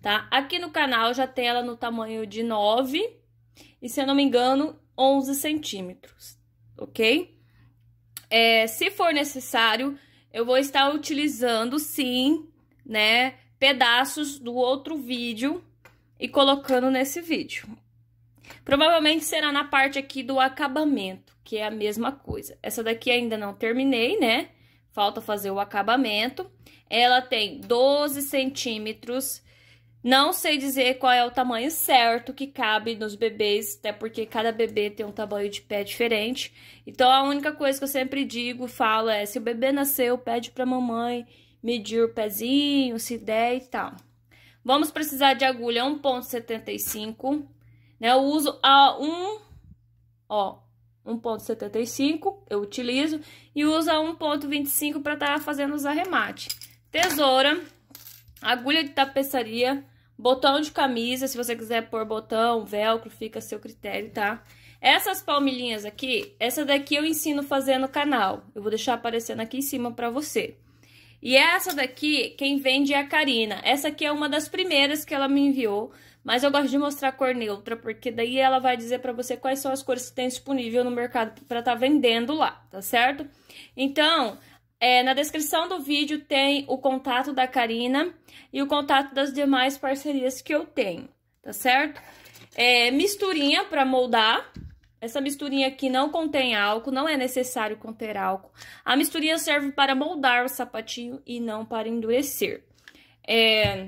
tá? Aqui no canal já tem ela no tamanho de 9 e, se eu não me engano, 11 centímetros, ok? É, se for necessário, eu vou estar utilizando, sim, né, pedaços do outro vídeo e colocando nesse vídeo. Provavelmente será na parte aqui do acabamento, que é a mesma coisa. Essa daqui ainda não terminei, né? Falta fazer o acabamento. Ela tem 12 centímetros não sei dizer qual é o tamanho certo que cabe nos bebês, até porque cada bebê tem um tamanho de pé diferente. Então a única coisa que eu sempre digo, falo é: se o bebê nasceu, pede pra mamãe medir o pezinho, se der e tal. Vamos precisar de agulha 1,75, né? Eu uso a 1, ó, 1,75 eu utilizo e uso a 1,25 para estar tá fazendo os arremates. Tesoura, agulha de tapeçaria, Botão de camisa, se você quiser pôr botão, velcro, fica a seu critério, tá? Essas palmilhinhas aqui, essa daqui eu ensino fazer no canal. Eu vou deixar aparecendo aqui em cima pra você. E essa daqui, quem vende é a Karina. Essa aqui é uma das primeiras que ela me enviou, mas eu gosto de mostrar a cor neutra, porque daí ela vai dizer pra você quais são as cores que tem disponível no mercado pra tá vendendo lá, tá certo? Então, é, na descrição do vídeo tem o contato da Karina e o contato das demais parcerias que eu tenho, tá certo? É, misturinha para moldar. Essa misturinha aqui não contém álcool, não é necessário conter álcool. A misturinha serve para moldar o sapatinho e não para endurecer. É,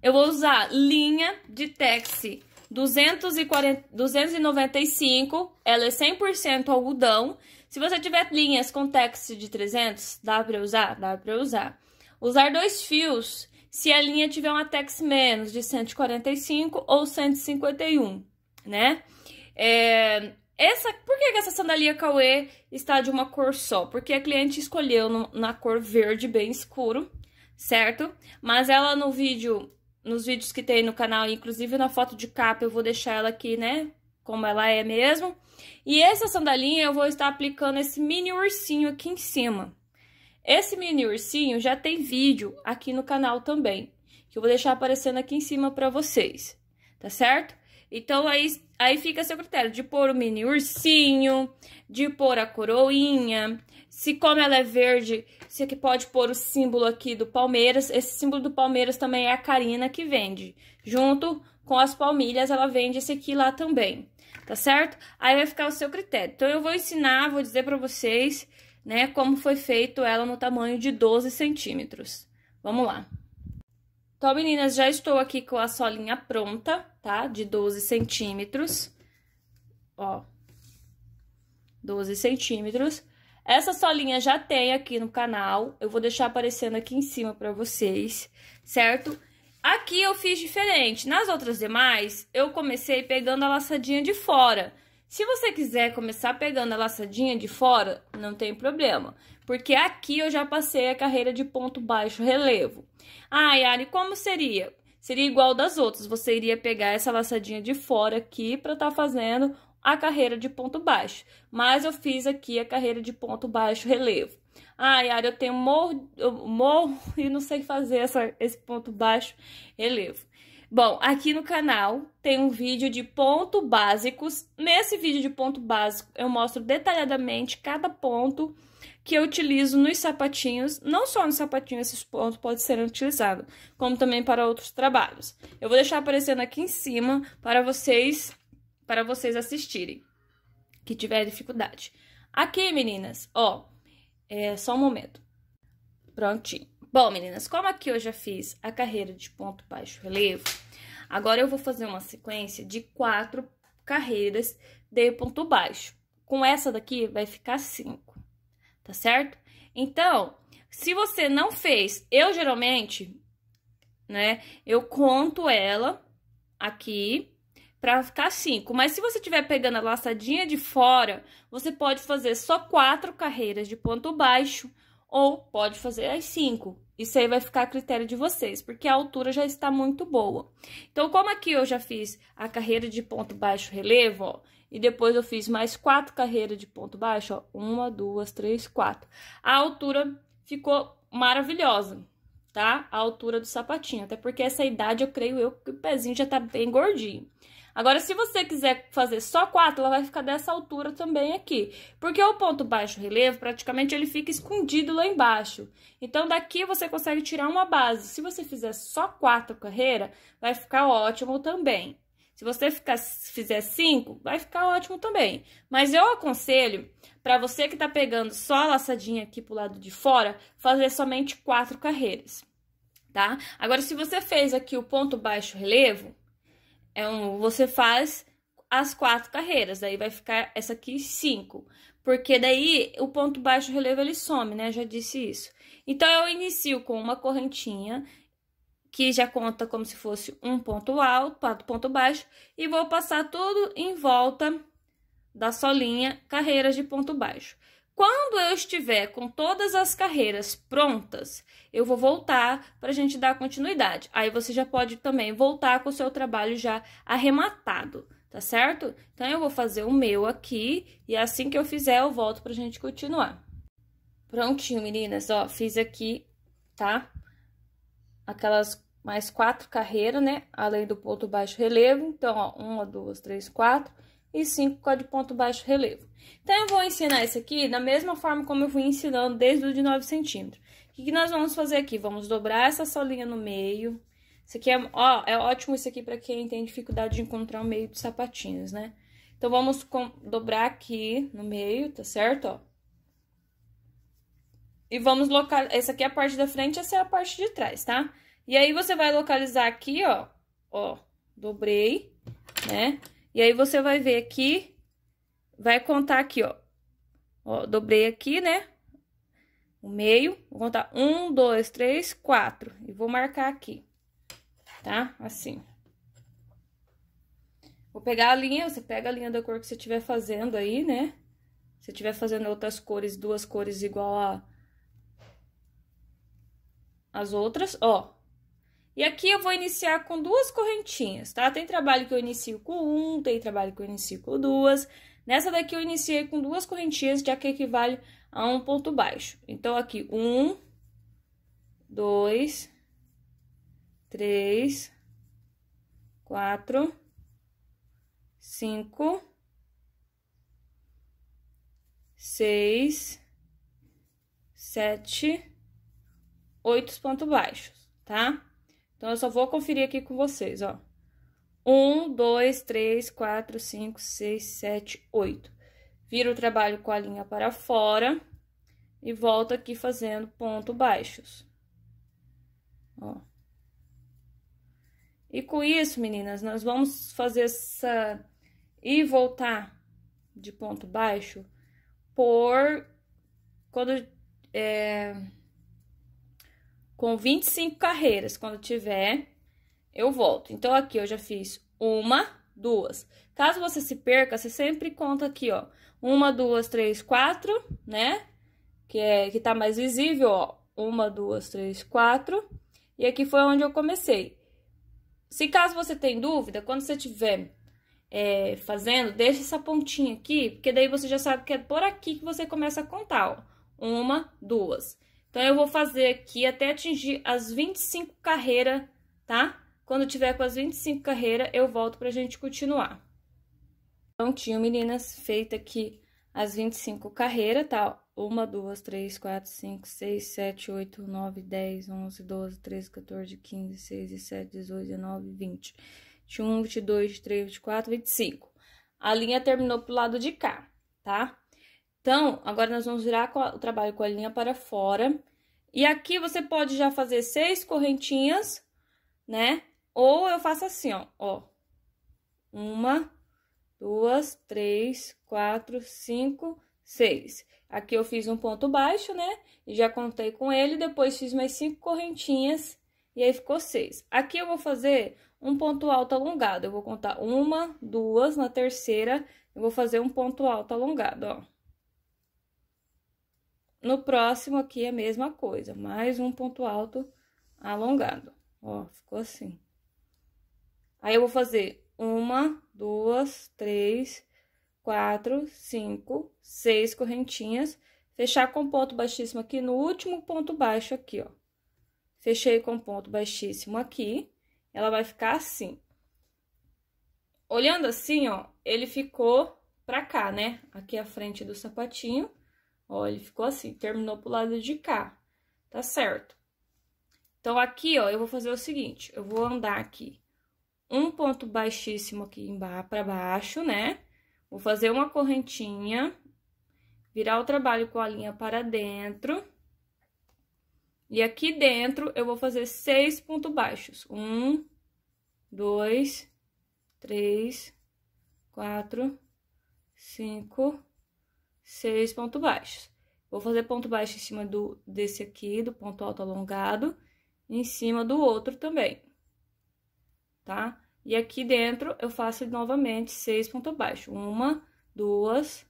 eu vou usar linha de texi 295, ela é 100% algodão. Se você tiver linhas com tex de 300, dá para usar? Dá para usar. Usar dois fios se a linha tiver uma tex menos de 145 ou 151, né? É, essa, por que, essa sandália Cauê está de uma cor só? Porque a cliente escolheu no, na cor verde bem escuro, certo? Mas ela no vídeo nos vídeos que tem no canal, inclusive na foto de capa, eu vou deixar ela aqui, né? Como ela é mesmo. E essa sandalinha eu vou estar aplicando esse mini ursinho aqui em cima. Esse mini ursinho já tem vídeo aqui no canal também, que eu vou deixar aparecendo aqui em cima para vocês, tá certo? Então, aí, aí fica seu critério de pôr o mini ursinho, de pôr a coroinha, se como ela é verde, você é que pode pôr o símbolo aqui do Palmeiras. Esse símbolo do Palmeiras também é a Karina que vende. Junto com as palmilhas, ela vende esse aqui lá também, tá certo? Aí vai ficar o seu critério. Então, eu vou ensinar, vou dizer pra vocês, né, como foi feito ela no tamanho de 12 centímetros. Vamos lá. Então, meninas, já estou aqui com a solinha pronta, tá? De 12 centímetros. Ó. 12 centímetros. Essa solinha já tem aqui no canal, eu vou deixar aparecendo aqui em cima pra vocês, certo? Aqui eu fiz diferente, nas outras demais eu comecei pegando a laçadinha de fora. Se você quiser começar pegando a laçadinha de fora, não tem problema, porque aqui eu já passei a carreira de ponto baixo relevo. Ah, Yari, como seria? Seria igual das outras, você iria pegar essa laçadinha de fora aqui para estar tá fazendo a carreira de ponto baixo, mas eu fiz aqui a carreira de ponto baixo relevo. Ah, Yara, eu tenho morro, eu morro e não sei fazer essa, esse ponto baixo relevo. Bom, aqui no canal tem um vídeo de ponto básicos. Nesse vídeo de ponto básico, eu mostro detalhadamente cada ponto que eu utilizo nos sapatinhos. Não só nos sapatinhos esses pontos podem ser utilizados, como também para outros trabalhos. Eu vou deixar aparecendo aqui em cima para vocês para vocês assistirem, que tiver dificuldade. Aqui, meninas, ó, é só um momento. Prontinho. Bom, meninas, como aqui eu já fiz a carreira de ponto baixo relevo, agora eu vou fazer uma sequência de quatro carreiras de ponto baixo. Com essa daqui vai ficar cinco, tá certo? Então, se você não fez, eu geralmente, né, eu conto ela aqui para ficar cinco. Mas se você estiver pegando a laçadinha de fora, você pode fazer só quatro carreiras de ponto baixo ou pode fazer as cinco. Isso aí vai ficar a critério de vocês, porque a altura já está muito boa. Então, como aqui eu já fiz a carreira de ponto baixo relevo, ó, e depois eu fiz mais quatro carreiras de ponto baixo, ó, uma, duas, três, quatro. A altura ficou maravilhosa, tá? A altura do sapatinho, até porque essa idade, eu creio eu, que o pezinho já tá bem gordinho. Agora, se você quiser fazer só quatro, ela vai ficar dessa altura também aqui. Porque o ponto baixo relevo, praticamente, ele fica escondido lá embaixo. Então, daqui você consegue tirar uma base. Se você fizer só quatro carreiras, vai ficar ótimo também. Se você ficar, fizer cinco, vai ficar ótimo também. Mas eu aconselho, para você que tá pegando só a laçadinha aqui pro lado de fora, fazer somente quatro carreiras, tá? Agora, se você fez aqui o ponto baixo relevo, é um, você faz as quatro carreiras, daí vai ficar essa aqui cinco, porque daí o ponto baixo relevo ele some, né? Eu já disse isso. Então eu inicio com uma correntinha que já conta como se fosse um ponto alto, ponto baixo, e vou passar tudo em volta da solinha carreiras de ponto baixo. Quando eu estiver com todas as carreiras prontas, eu vou voltar para a gente dar continuidade. Aí você já pode também voltar com o seu trabalho já arrematado, tá certo? Então, eu vou fazer o meu aqui e assim que eu fizer, eu volto para a gente continuar. Prontinho, meninas, ó, fiz aqui, tá? Aquelas mais quatro carreiras, né? Além do ponto baixo relevo. Então, ó, uma, duas, três, quatro e 5 com a de ponto baixo relevo. Então, eu vou ensinar isso aqui da mesma forma como eu fui ensinando desde o de 9 centímetros. O que, que nós vamos fazer aqui? Vamos dobrar essa solinha no meio. Isso aqui é, ó, é ótimo isso aqui para quem tem dificuldade de encontrar o meio dos sapatinhos, né? Então, vamos com, dobrar aqui no meio, tá certo? Ó. E vamos localizar... Essa aqui é a parte da frente, essa é a parte de trás, tá? E aí, você vai localizar aqui, ó. Ó, dobrei, né? E aí, você vai ver aqui, vai contar aqui, ó. Ó, dobrei aqui, né? O meio, vou contar um, dois, três, quatro. E vou marcar aqui, tá? Assim. Vou pegar a linha, você pega a linha da cor que você estiver fazendo aí, né? Se estiver fazendo outras cores, duas cores igual a... As outras, ó, e aqui eu vou iniciar com duas correntinhas, tá? Tem trabalho que eu inicio com um, tem trabalho que eu inicio com duas. Nessa daqui eu iniciei com duas correntinhas, já que equivale a um ponto baixo. Então, aqui, um, dois, três, quatro, cinco, seis, sete, oito pontos baixos, tá? Então, eu só vou conferir aqui com vocês, ó. Um, dois, três, quatro, cinco, seis, sete, oito. Viro o trabalho com a linha para fora e volto aqui fazendo ponto baixos. Ó. E com isso, meninas, nós vamos fazer essa... E voltar de ponto baixo por... Quando... É com 25 carreiras. Quando tiver, eu volto. Então, aqui eu já fiz uma, duas. Caso você se perca, você sempre conta aqui, ó. Uma, duas, três, quatro, né? Que, é, que tá mais visível, ó. Uma, duas, três, quatro. E aqui foi onde eu comecei. Se caso você tem dúvida, quando você tiver é, fazendo, deixa essa pontinha aqui, porque daí você já sabe que é por aqui que você começa a contar, ó. Uma, duas. Então, eu vou fazer aqui até atingir as 25 carreiras, tá? Quando tiver com as 25 carreiras, eu volto pra gente continuar. Prontinho, então, meninas, feita aqui as 25 carreiras, tá? Uma, duas, três, quatro, cinco, seis, sete, oito, nove, dez, onze, doze, treze, 14, 15, 16, 17, 18, 19, 20, 21, 22, 23, 24, 25. A linha terminou pro lado de cá, tá? Então, agora nós vamos virar o trabalho com a linha para fora. E aqui você pode já fazer seis correntinhas, né? Ou eu faço assim, ó. ó. Uma, duas, três, quatro, cinco, seis. Aqui eu fiz um ponto baixo, né? E já contei com ele, depois fiz mais cinco correntinhas e aí ficou seis. Aqui eu vou fazer um ponto alto alongado. Eu vou contar uma, duas, na terceira eu vou fazer um ponto alto alongado, ó. No próximo aqui é a mesma coisa, mais um ponto alto alongado. Ó, ficou assim. Aí eu vou fazer uma, duas, três, quatro, cinco, seis correntinhas. Fechar com ponto baixíssimo aqui no último ponto baixo aqui, ó. Fechei com ponto baixíssimo aqui, ela vai ficar assim. Olhando assim, ó, ele ficou pra cá, né? Aqui a frente do sapatinho. Ó, ele ficou assim, terminou pro lado de cá, tá certo? Então, aqui, ó, eu vou fazer o seguinte, eu vou andar aqui um ponto baixíssimo aqui embaixo, pra baixo, né? Vou fazer uma correntinha, virar o trabalho com a linha para dentro. E aqui dentro, eu vou fazer seis pontos baixos. Um, dois, três, quatro, cinco, seis pontos baixos. Vou fazer ponto baixo em cima do, desse aqui, do ponto alto alongado, em cima do outro também, tá? E aqui dentro, eu faço novamente seis pontos baixos. Uma, duas,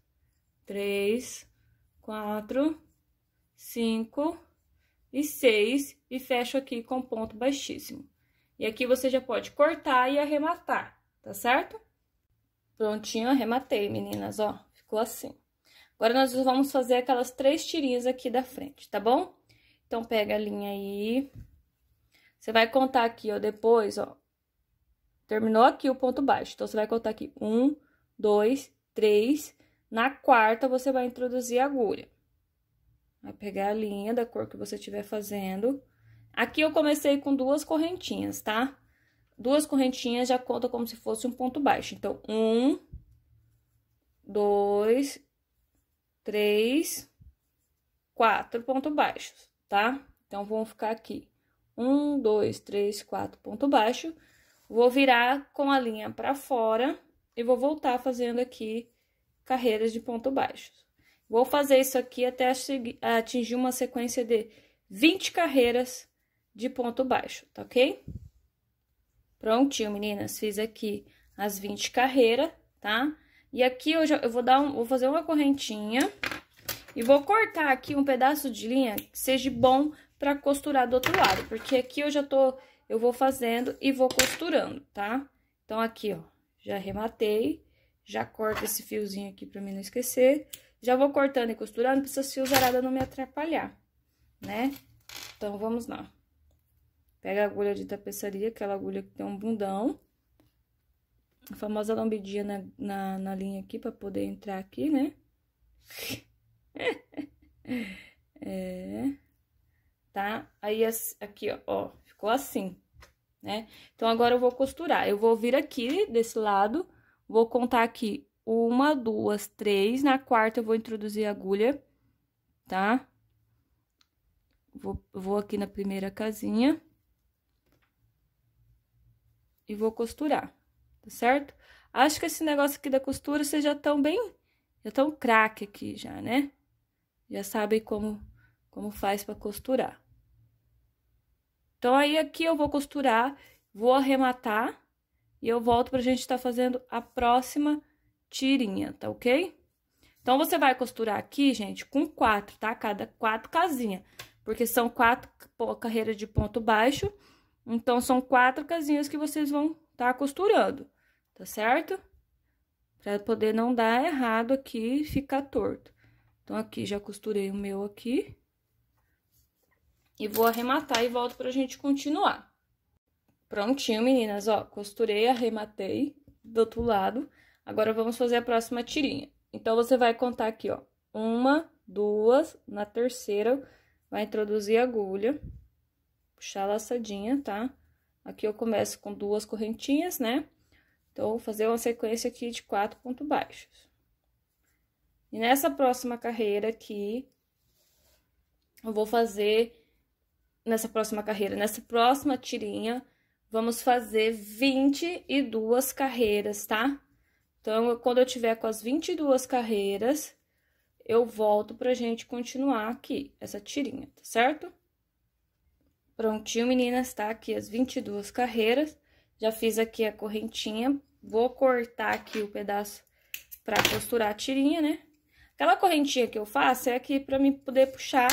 três, quatro, cinco e seis. E fecho aqui com ponto baixíssimo. E aqui você já pode cortar e arrematar, tá certo? Prontinho, arrematei, meninas, ó. Ficou assim. Agora, nós vamos fazer aquelas três tirinhas aqui da frente, tá bom? Então, pega a linha aí. Você vai contar aqui, ó, depois, ó. Terminou aqui o ponto baixo. Então, você vai contar aqui um, dois, três. Na quarta, você vai introduzir a agulha. Vai pegar a linha da cor que você estiver fazendo. Aqui eu comecei com duas correntinhas, tá? Duas correntinhas já conta como se fosse um ponto baixo. Então, um, dois, três, quatro pontos baixos, tá? Então, vão ficar aqui. Um, dois, três, quatro ponto baixo. Vou virar com a linha para fora e vou voltar fazendo aqui carreiras de ponto baixo. Vou fazer isso aqui até atingir uma sequência de 20 carreiras de ponto baixo, tá ok? Prontinho, meninas. Fiz aqui as 20 carreiras, tá? Tá? E aqui eu, já, eu vou, dar um, vou fazer uma correntinha e vou cortar aqui um pedaço de linha que seja bom para costurar do outro lado, porque aqui eu já tô, eu vou fazendo e vou costurando, tá? Então, aqui, ó, já arrematei, já corto esse fiozinho aqui para mim não esquecer. Já vou cortando e costurando, para esse fio não me atrapalhar, né? Então, vamos lá. Pega a agulha de tapeçaria, aquela agulha que tem um bundão, a famosa lambidinha na, na, na linha aqui para poder entrar aqui, né? é, tá? Aí, aqui, ó, ficou assim, né? Então, agora eu vou costurar. Eu vou vir aqui desse lado, vou contar aqui uma, duas, três. Na quarta, eu vou introduzir a agulha, tá? Vou, vou aqui na primeira casinha. E vou costurar tá certo? Acho que esse negócio aqui da costura seja já bem, já tão craque aqui já, né? Já sabem como, como faz para costurar. Então, aí aqui eu vou costurar, vou arrematar e eu volto pra gente estar tá fazendo a próxima tirinha, tá ok? Então, você vai costurar aqui, gente, com quatro, tá? Cada quatro casinhas, porque são quatro carreiras de ponto baixo, então, são quatro casinhas que vocês vão estar tá costurando tá certo? Pra poder não dar errado aqui e ficar torto. Então, aqui já costurei o meu aqui. E vou arrematar e volto pra gente continuar. Prontinho, meninas, ó, costurei, arrematei do outro lado. Agora, vamos fazer a próxima tirinha. Então, você vai contar aqui, ó, uma, duas, na terceira, vai introduzir a agulha, puxar a laçadinha, tá? Aqui eu começo com duas correntinhas, né? Então, vou fazer uma sequência aqui de quatro pontos baixos. E nessa próxima carreira aqui, eu vou fazer, nessa próxima carreira, nessa próxima tirinha, vamos fazer 22 carreiras, tá? Então, quando eu tiver com as 22 carreiras, eu volto pra gente continuar aqui, essa tirinha, tá certo? Prontinho, meninas, tá? Aqui as 22 carreiras. Já fiz aqui a correntinha Vou cortar aqui o pedaço pra costurar a tirinha, né? Aquela correntinha que eu faço é aqui pra mim poder puxar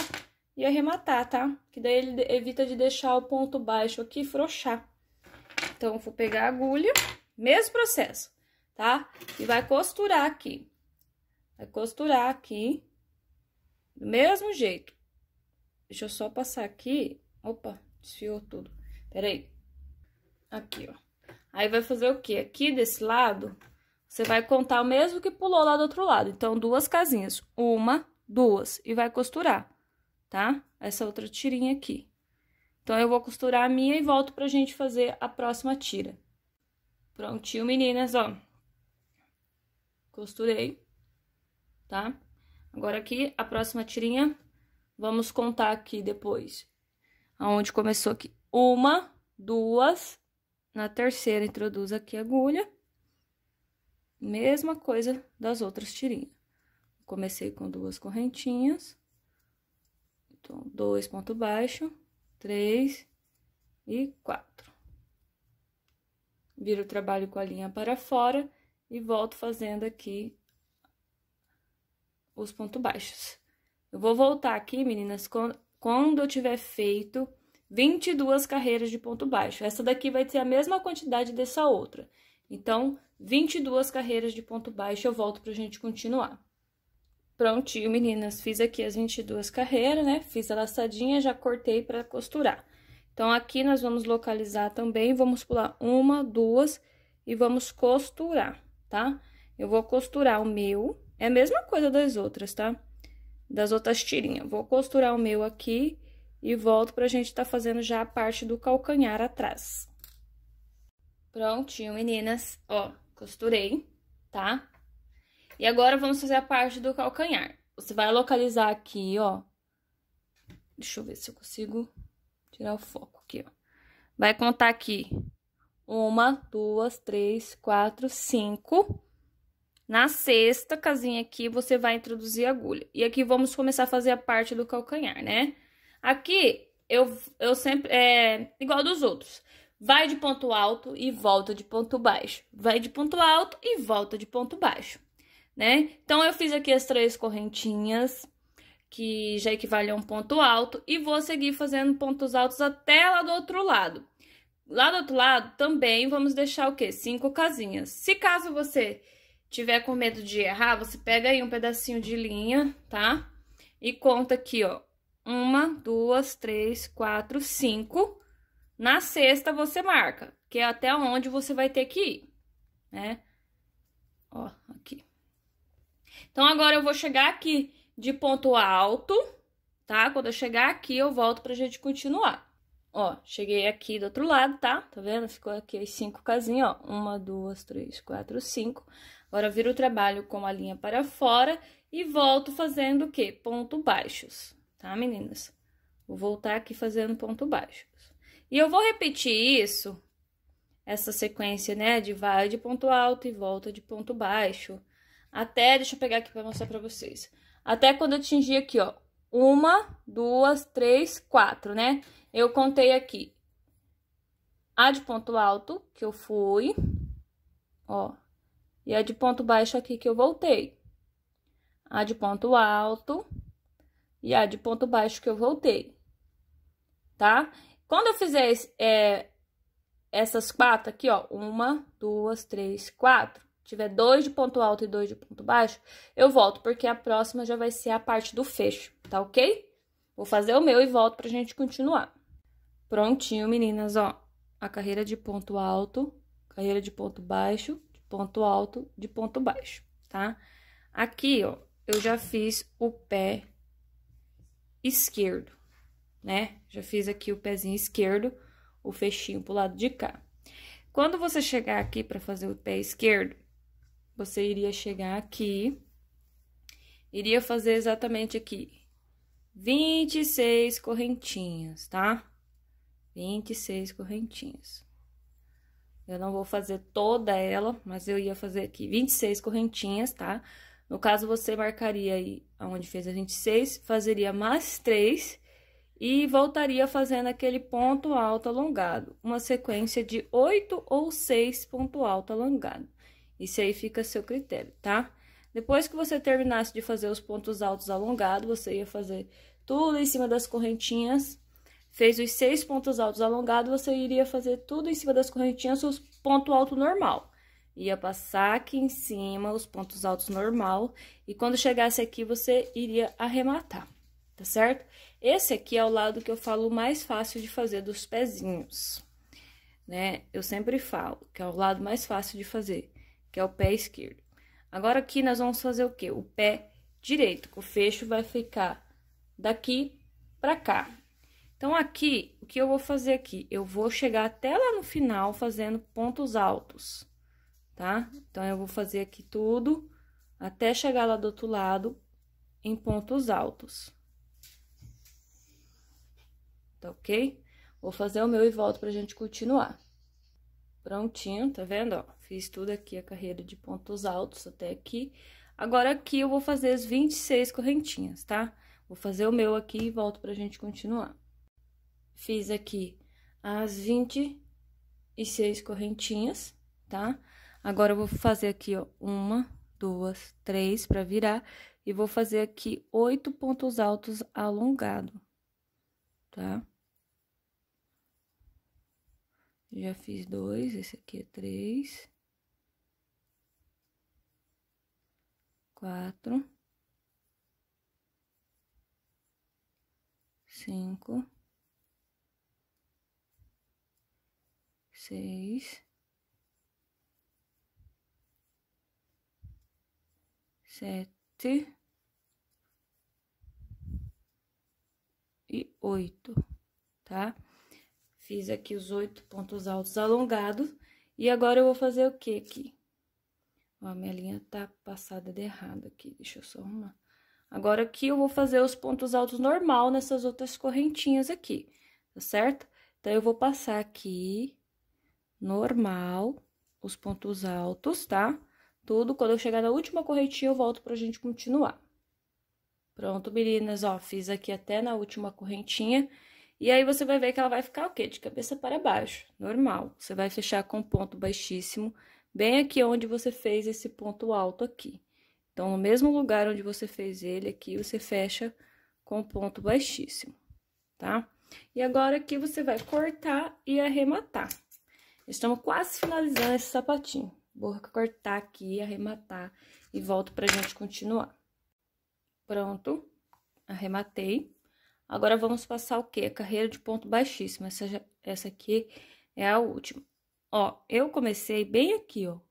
e arrematar, tá? Que daí ele evita de deixar o ponto baixo aqui frouxar. Então, vou pegar a agulha, mesmo processo, tá? E vai costurar aqui. Vai costurar aqui, do mesmo jeito. Deixa eu só passar aqui. Opa, desfiou tudo. Peraí. Aqui, ó. Aí vai fazer o quê? Aqui desse lado, você vai contar o mesmo que pulou lá do outro lado. Então, duas casinhas. Uma, duas. E vai costurar, tá? Essa outra tirinha aqui. Então, eu vou costurar a minha e volto pra gente fazer a próxima tira. Prontinho, meninas, ó. Costurei, tá? Agora aqui, a próxima tirinha, vamos contar aqui depois. Aonde começou aqui. Uma, duas, na terceira, introduz aqui a agulha. Mesma coisa das outras tirinhas. Comecei com duas correntinhas. Então, dois ponto baixo, três e quatro. Viro o trabalho com a linha para fora e volto fazendo aqui os pontos baixos. Eu vou voltar aqui, meninas, quando eu tiver feito 22 carreiras de ponto baixo. Essa daqui vai ter a mesma quantidade dessa outra. Então, 22 carreiras de ponto baixo, eu volto pra gente continuar. Prontinho, meninas, fiz aqui as 22 carreiras, né? Fiz a laçadinha, já cortei para costurar. Então, aqui nós vamos localizar também, vamos pular uma, duas e vamos costurar, tá? Eu vou costurar o meu, é a mesma coisa das outras, tá? Das outras tirinhas. Vou costurar o meu aqui e volto pra gente tá fazendo já a parte do calcanhar atrás. Prontinho, meninas. Ó, costurei, tá? E agora, vamos fazer a parte do calcanhar. Você vai localizar aqui, ó. Deixa eu ver se eu consigo tirar o foco aqui, ó. Vai contar aqui. Uma, duas, três, quatro, cinco. Na sexta casinha aqui, você vai introduzir a agulha. E aqui, vamos começar a fazer a parte do calcanhar, né? Aqui eu, eu sempre é igual dos outros. Vai de ponto alto e volta de ponto baixo. Vai de ponto alto e volta de ponto baixo, né? Então eu fiz aqui as três correntinhas que já equivale a um ponto alto e vou seguir fazendo pontos altos até lá do outro lado. Lá do outro lado também vamos deixar o quê? Cinco casinhas. Se caso você tiver com medo de errar, você pega aí um pedacinho de linha, tá? E conta aqui, ó, uma, duas, três, quatro, cinco. Na sexta, você marca, que é até onde você vai ter que ir, né? Ó, aqui. Então, agora eu vou chegar aqui de ponto alto, tá? Quando eu chegar aqui, eu volto pra gente continuar. Ó, cheguei aqui do outro lado, tá? Tá vendo? Ficou aqui as cinco casinhas, ó. Uma, duas, três, quatro, cinco. Agora, viro o trabalho com a linha para fora e volto fazendo o quê? Ponto baixos tá, meninas? Vou voltar aqui fazendo ponto baixo. E eu vou repetir isso, essa sequência, né, de vai de ponto alto e volta de ponto baixo, até, deixa eu pegar aqui para mostrar para vocês, até quando eu atingir aqui, ó, uma, duas, três, quatro, né? Eu contei aqui a de ponto alto, que eu fui, ó, e a de ponto baixo aqui que eu voltei. A de ponto alto, e a ah, de ponto baixo que eu voltei, tá? Quando eu fizer é, essas quatro aqui, ó, uma, duas, três, quatro, tiver dois de ponto alto e dois de ponto baixo, eu volto, porque a próxima já vai ser a parte do fecho, tá ok? Vou fazer o meu e volto pra gente continuar. Prontinho, meninas, ó, a carreira de ponto alto, carreira de ponto baixo, de ponto alto, de ponto baixo, tá? Aqui, ó, eu já fiz o pé esquerdo, né? Já fiz aqui o pezinho esquerdo, o fechinho pro lado de cá. Quando você chegar aqui para fazer o pé esquerdo, você iria chegar aqui, iria fazer exatamente aqui 26 correntinhas, tá? 26 correntinhas. Eu não vou fazer toda ela, mas eu ia fazer aqui 26 correntinhas, tá? Tá? No caso, você marcaria aí onde fez a 26, fazeria mais 3 e voltaria fazendo aquele ponto alto alongado, uma sequência de 8 ou 6 ponto alto alongado. Isso aí fica a seu critério, tá? Depois que você terminasse de fazer os pontos altos alongados, você ia fazer tudo em cima das correntinhas. Fez os seis pontos altos alongados, você iria fazer tudo em cima das correntinhas, os ponto alto normal ia passar aqui em cima os pontos altos normal, e quando chegasse aqui, você iria arrematar, tá certo? Esse aqui é o lado que eu falo mais fácil de fazer dos pezinhos, né? Eu sempre falo que é o lado mais fácil de fazer, que é o pé esquerdo. Agora, aqui, nós vamos fazer o quê? O pé direito, o fecho vai ficar daqui pra cá. Então, aqui, o que eu vou fazer aqui? Eu vou chegar até lá no final fazendo pontos altos tá? Então, eu vou fazer aqui tudo até chegar lá do outro lado em pontos altos. Tá ok? Vou fazer o meu e volto pra gente continuar. Prontinho, tá vendo? Ó, fiz tudo aqui, a carreira de pontos altos até aqui. Agora, aqui eu vou fazer as 26 correntinhas, tá? Vou fazer o meu aqui e volto pra gente continuar. Fiz aqui as 26 correntinhas, tá? Tá? Agora, eu vou fazer aqui, ó, uma, duas, três para virar. E vou fazer aqui oito pontos altos alongado, tá? Já fiz dois, esse aqui é três. Quatro. Cinco. Seis. sete e oito, tá? Fiz aqui os oito pontos altos alongados. E agora, eu vou fazer o que aqui? Ó, minha linha tá passada de errado aqui, deixa eu só arrumar. Agora, aqui eu vou fazer os pontos altos normal nessas outras correntinhas aqui, tá certo? Então, eu vou passar aqui, normal, os pontos altos, tá? Tá? tudo. Quando eu chegar na última correntinha, eu volto pra gente continuar. Pronto, meninas, ó, fiz aqui até na última correntinha. E aí, você vai ver que ela vai ficar o quê? De cabeça para baixo, normal. Você vai fechar com ponto baixíssimo, bem aqui onde você fez esse ponto alto aqui. Então, no mesmo lugar onde você fez ele aqui, você fecha com ponto baixíssimo, tá? E agora, aqui você vai cortar e arrematar. Estamos quase finalizando esse sapatinho. Vou cortar aqui, arrematar e volto pra gente continuar. Pronto, arrematei. Agora, vamos passar o quê? Carreira de ponto baixíssimo. Essa, já, essa aqui é a última. Ó, eu comecei bem aqui, ó.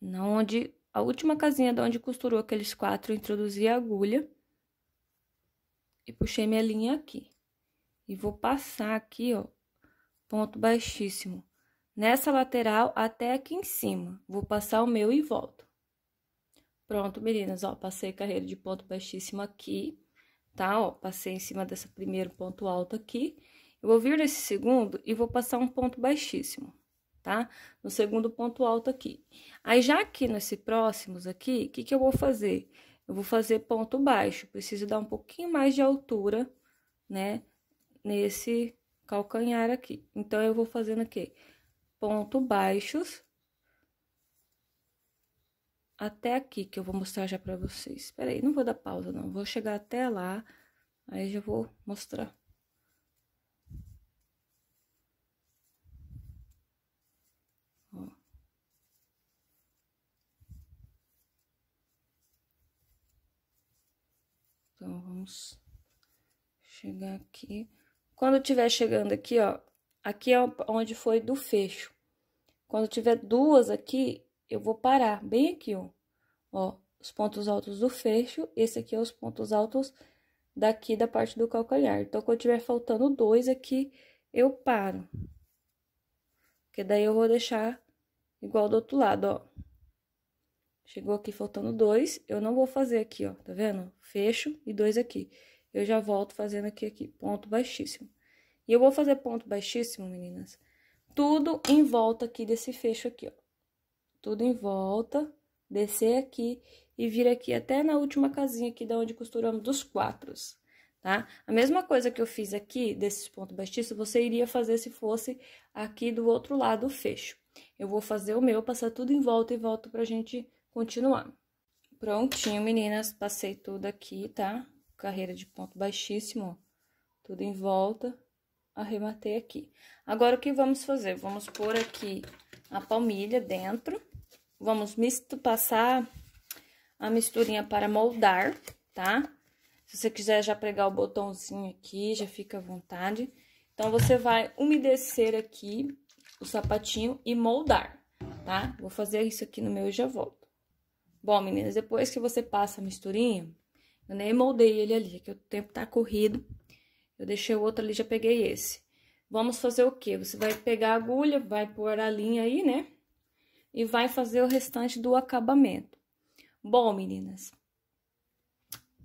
Na onde, a última casinha da onde costurou aqueles quatro, introduzi a agulha. E puxei minha linha aqui. E vou passar aqui, ó, ponto baixíssimo nessa lateral até aqui em cima. Vou passar o meu e volto. Pronto, meninas, ó, passei carreira de ponto baixíssimo aqui, tá? Ó, passei em cima dessa primeiro ponto alto aqui. Eu vou vir nesse segundo e vou passar um ponto baixíssimo, tá? No segundo ponto alto aqui. Aí, já aqui nesse próximos aqui, o que que eu vou fazer? Eu vou fazer ponto baixo, preciso dar um pouquinho mais de altura, né? Nesse calcanhar aqui. Então, eu vou fazendo aqui ponto baixos até aqui, que eu vou mostrar já pra vocês. Peraí, não vou dar pausa, não. Vou chegar até lá, aí já vou mostrar. Ó. Então, vamos chegar aqui. Quando tiver chegando aqui, ó, aqui é onde foi do fecho. Quando tiver duas aqui, eu vou parar bem aqui, ó. Ó, os pontos altos do fecho, esse aqui é os pontos altos daqui da parte do calcanhar. Então, quando tiver faltando dois aqui, eu paro. Porque daí eu vou deixar igual do outro lado, ó. Chegou aqui faltando dois, eu não vou fazer aqui, ó, tá vendo? Fecho e dois aqui. Eu já volto fazendo aqui, aqui, ponto baixíssimo. E eu vou fazer ponto baixíssimo, meninas, tudo em volta aqui desse fecho aqui, ó. Tudo em volta, descer aqui e vir aqui até na última casinha aqui da onde costuramos dos quatro, tá? A mesma coisa que eu fiz aqui, desses pontos baixíssimos você iria fazer se fosse aqui do outro lado o fecho. Eu vou fazer o meu, passar tudo em volta e volto pra gente continuar. Prontinho, meninas, passei tudo aqui, tá? Carreira de ponto baixíssimo, ó. Tudo em volta arrematei aqui. Agora, o que vamos fazer? Vamos pôr aqui a palmilha dentro, vamos misto, passar a misturinha para moldar, tá? Se você quiser já pregar o botãozinho aqui, já fica à vontade. Então, você vai umedecer aqui o sapatinho e moldar, tá? Vou fazer isso aqui no meu e já volto. Bom, meninas, depois que você passa a misturinha, eu nem moldei ele ali, é que o tempo tá corrido, eu deixei o outro ali, já peguei esse. Vamos fazer o quê? Você vai pegar a agulha, vai pôr a linha aí, né? E vai fazer o restante do acabamento. Bom, meninas,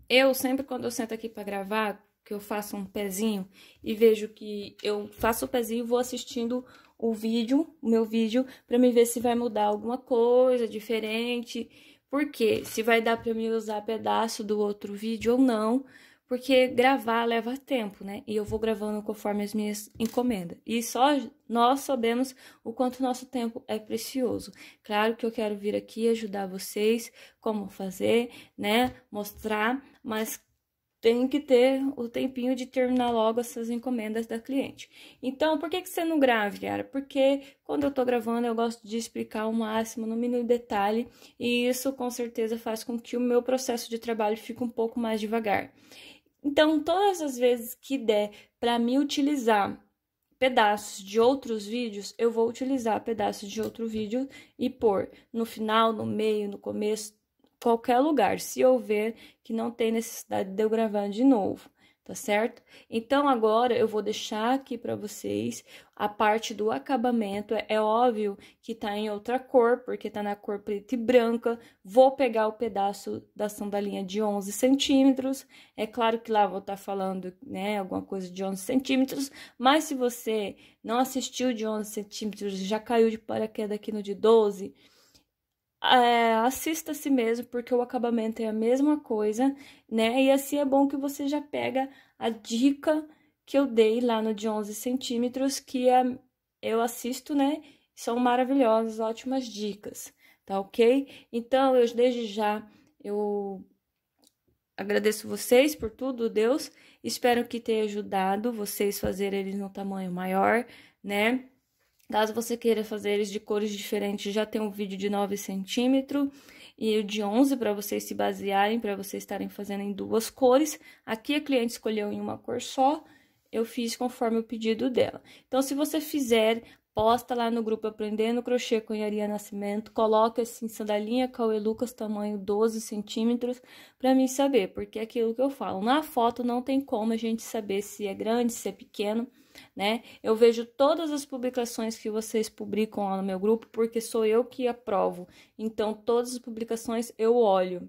eu sempre quando eu sento aqui para gravar, que eu faço um pezinho e vejo que eu faço o pezinho e vou assistindo o vídeo, o meu vídeo, para me ver se vai mudar alguma coisa diferente, porque se vai dar para me usar pedaço do outro vídeo ou não, porque gravar leva tempo, né? E eu vou gravando conforme as minhas encomendas. E só nós sabemos o quanto nosso tempo é precioso. Claro que eu quero vir aqui ajudar vocês como fazer, né? Mostrar, mas tem que ter o tempinho de terminar logo essas encomendas da cliente. Então, por que, que você não grava, Yara? Porque quando eu tô gravando, eu gosto de explicar o máximo, no mínimo detalhe, e isso com certeza faz com que o meu processo de trabalho fique um pouco mais devagar. Então, todas as vezes que der para me utilizar pedaços de outros vídeos, eu vou utilizar pedaços de outro vídeo e pôr no final, no meio, no começo, qualquer lugar, se houver que não tem necessidade de eu gravar de novo tá certo? Então agora eu vou deixar aqui para vocês a parte do acabamento. É, é óbvio que tá em outra cor, porque tá na cor preta e branca. Vou pegar o pedaço da sandalinha de 11 centímetros. É claro que lá vou estar tá falando, né, alguma coisa de 11 centímetros, mas se você não assistiu de 11 centímetros, já caiu de paraquedas aqui no de 12 é, assista a si mesmo, porque o acabamento é a mesma coisa, né? E assim é bom que você já pega a dica que eu dei lá no de 11 centímetros, que é, eu assisto, né? São maravilhosas, ótimas dicas, tá ok? Então, eu desde já, eu agradeço vocês por tudo, Deus. Espero que tenha ajudado vocês fazerem eles no tamanho maior, né? Caso você queira fazer eles de cores diferentes, já tem um vídeo de 9 centímetros e o de 11 para vocês se basearem, para vocês estarem fazendo em duas cores. Aqui a cliente escolheu em uma cor só, eu fiz conforme o pedido dela. Então, se você fizer Posta lá no grupo Aprendendo Crochê com Yaria Nascimento. Coloca assim, sandalinha Cauê Lucas, tamanho 12 centímetros, para mim saber, porque é aquilo que eu falo. Na foto não tem como a gente saber se é grande, se é pequeno, né? Eu vejo todas as publicações que vocês publicam lá no meu grupo, porque sou eu que aprovo. Então, todas as publicações eu olho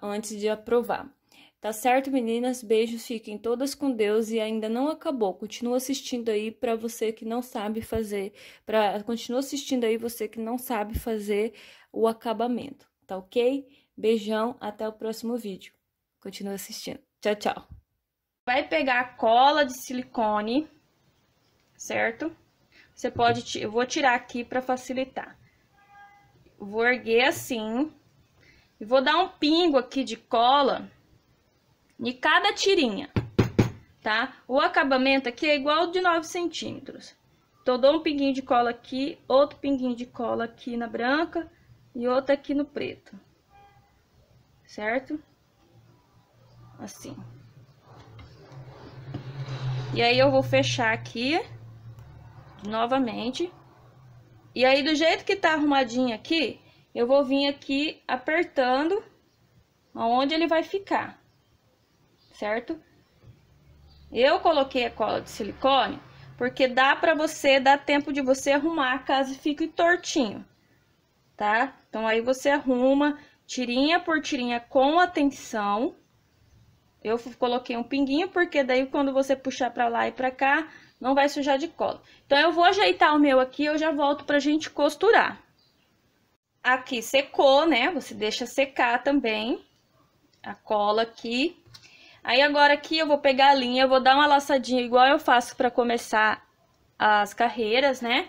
antes de aprovar. Tá certo, meninas? Beijos, fiquem todas com Deus e ainda não acabou. Continua assistindo aí para você que não sabe fazer, para continua assistindo aí você que não sabe fazer o acabamento, tá OK? Beijão, até o próximo vídeo. Continua assistindo. Tchau, tchau. Vai pegar a cola de silicone, certo? Você pode, eu vou tirar aqui para facilitar. Vou erguer assim e vou dar um pingo aqui de cola de cada tirinha, tá? O acabamento aqui é igual de 9 centímetros. Então, dou um pinguinho de cola aqui, outro pinguinho de cola aqui na branca e outro aqui no preto. Certo? Assim. E aí, eu vou fechar aqui novamente. E aí, do jeito que tá arrumadinho aqui, eu vou vir aqui apertando aonde ele vai ficar certo? Eu coloquei a cola de silicone porque dá para você, dá tempo de você arrumar caso fique tortinho, tá? Então aí você arruma tirinha por tirinha com atenção. Eu coloquei um pinguinho porque daí quando você puxar para lá e para cá, não vai sujar de cola. Então eu vou ajeitar o meu aqui, eu já volto pra gente costurar. Aqui secou, né? Você deixa secar também a cola aqui Aí agora aqui eu vou pegar a linha, eu vou dar uma laçadinha igual eu faço para começar as carreiras, né?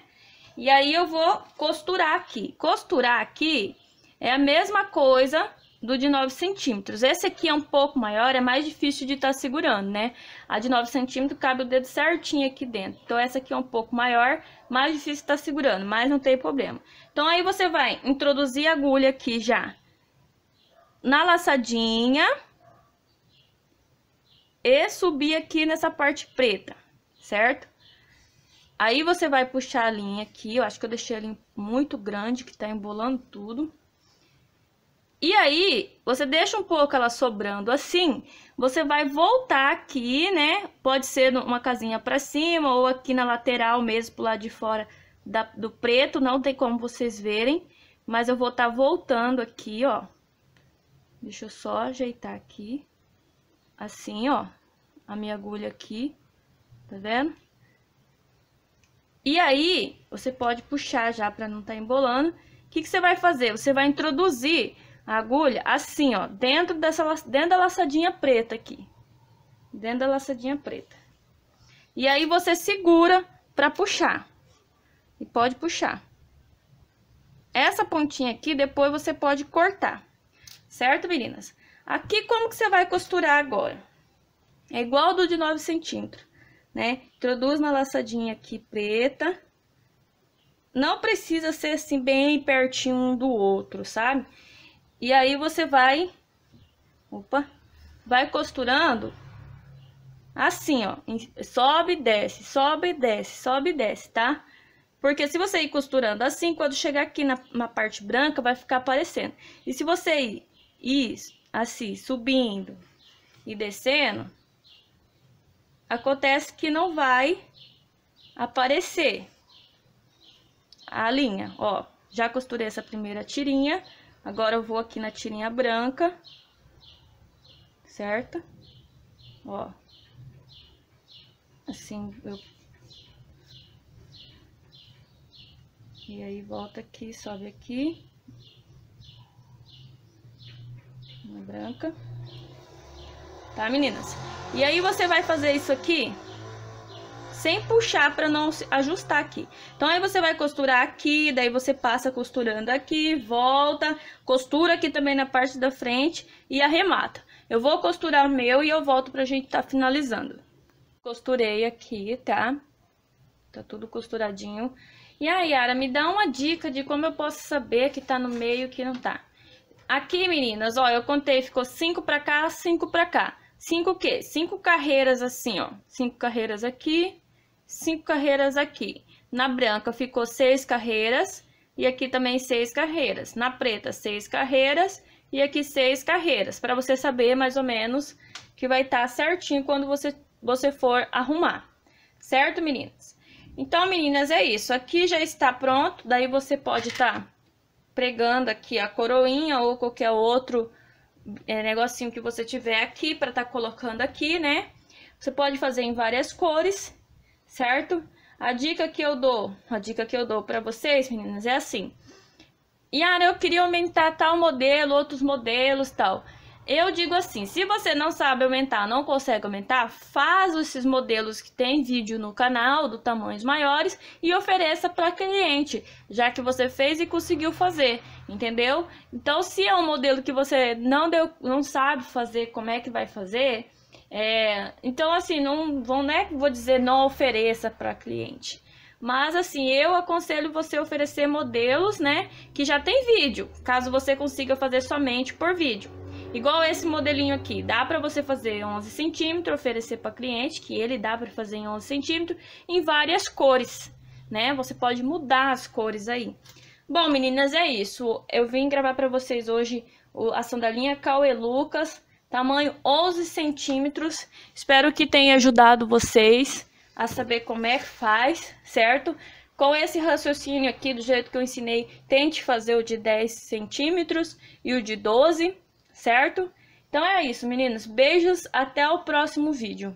E aí eu vou costurar aqui. Costurar aqui é a mesma coisa do de 9 centímetros. Esse aqui é um pouco maior, é mais difícil de estar tá segurando, né? A de 9 centímetros cabe o dedo certinho aqui dentro. Então, essa aqui é um pouco maior, mais difícil de estar tá segurando, mas não tem problema. Então, aí você vai introduzir a agulha aqui já na laçadinha e subir aqui nessa parte preta, certo? Aí você vai puxar a linha aqui, eu acho que eu deixei a linha muito grande, que tá embolando tudo. E aí, você deixa um pouco ela sobrando assim, você vai voltar aqui, né? Pode ser uma casinha pra cima ou aqui na lateral mesmo, pro lado de fora da, do preto, não tem como vocês verem. Mas eu vou estar tá voltando aqui, ó. Deixa eu só ajeitar aqui assim, ó, a minha agulha aqui, tá vendo? E aí, você pode puxar já para não estar tá embolando. O que, que você vai fazer? Você vai introduzir a agulha assim, ó, dentro dessa dentro da laçadinha preta aqui. Dentro da laçadinha preta. E aí você segura para puxar. E pode puxar. Essa pontinha aqui depois você pode cortar. Certo, meninas? Aqui, como que você vai costurar agora? É igual do de 9 centímetros, né? Introduz na laçadinha aqui preta. Não precisa ser assim bem pertinho um do outro, sabe? E aí você vai... Opa! Vai costurando assim, ó. Sobe e desce, sobe e desce, sobe e desce, tá? Porque se você ir costurando assim, quando chegar aqui na, na parte branca, vai ficar aparecendo. E se você ir, isso assim, subindo e descendo, acontece que não vai aparecer a linha, ó. Já costurei essa primeira tirinha, agora eu vou aqui na tirinha branca, certo? Ó. Assim, eu... E aí, volta aqui, sobe aqui. uma branca. Tá, meninas? E aí você vai fazer isso aqui sem puxar para não ajustar aqui. Então aí você vai costurar aqui, daí você passa costurando aqui, volta, costura aqui também na parte da frente e arremata. Eu vou costurar o meu e eu volto pra gente tá finalizando. Costurei aqui, tá? Tá tudo costuradinho. E aí, Yara, me dá uma dica de como eu posso saber que tá no meio e que não tá. Aqui, meninas, ó, eu contei, ficou cinco para cá, cinco para cá. Cinco o quê? Cinco carreiras assim, ó. Cinco carreiras aqui, cinco carreiras aqui. Na branca ficou seis carreiras e aqui também seis carreiras. Na preta, seis carreiras e aqui seis carreiras, para você saber mais ou menos que vai estar tá certinho quando você, você for arrumar. Certo, meninas? Então, meninas, é isso. Aqui já está pronto, daí você pode estar... Tá pregando aqui a coroinha ou qualquer outro é, negocinho que você tiver aqui para estar tá colocando aqui, né? Você pode fazer em várias cores, certo? A dica que eu dou, a dica que eu dou para vocês, meninas, é assim. Yara, eu queria aumentar tal modelo, outros modelos, tal. Eu digo assim, se você não sabe aumentar, não consegue aumentar, faz esses modelos que tem vídeo no canal do tamanhos maiores e ofereça para cliente, já que você fez e conseguiu fazer, entendeu? Então, se é um modelo que você não deu, não sabe fazer, como é que vai fazer? É, então, assim, não, não é né, que vou dizer não ofereça para cliente. Mas assim, eu aconselho você oferecer modelos, né, que já tem vídeo, caso você consiga fazer somente por vídeo. Igual esse modelinho aqui, dá para você fazer 11 centímetros, oferecer para cliente, que ele dá para fazer em 11 centímetros, em várias cores, né? Você pode mudar as cores aí. Bom, meninas, é isso. Eu vim gravar para vocês hoje a sandalinha Cauê Lucas, tamanho 11 centímetros. Espero que tenha ajudado vocês a saber como é que faz, certo? Com esse raciocínio aqui, do jeito que eu ensinei, tente fazer o de 10 centímetros e o de 12 certo? Então é isso, meninas. Beijos, até o próximo vídeo.